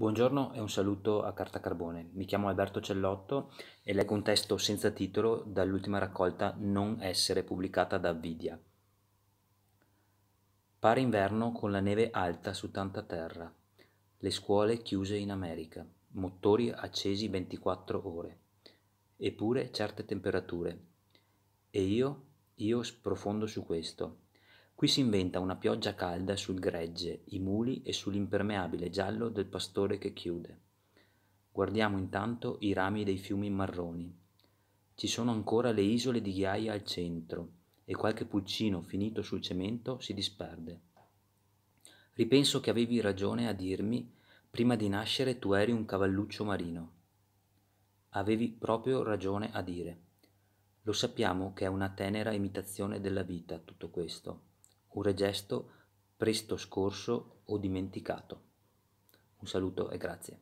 Buongiorno e un saluto a Carta Carbone. Mi chiamo Alberto Cellotto e leggo un testo senza titolo dall'ultima raccolta Non essere pubblicata da Vidia. Pare inverno con la neve alta su tanta terra. Le scuole chiuse in America, motori accesi 24 ore. Eppure certe temperature. E io, io sprofondo su questo. Qui si inventa una pioggia calda sul gregge, i muli e sull'impermeabile giallo del pastore che chiude. Guardiamo intanto i rami dei fiumi marroni. Ci sono ancora le isole di ghiaia al centro e qualche pulcino finito sul cemento si disperde. Ripenso che avevi ragione a dirmi prima di nascere tu eri un cavalluccio marino. Avevi proprio ragione a dire. Lo sappiamo che è una tenera imitazione della vita tutto questo un regesto presto scorso o dimenticato. Un saluto e grazie.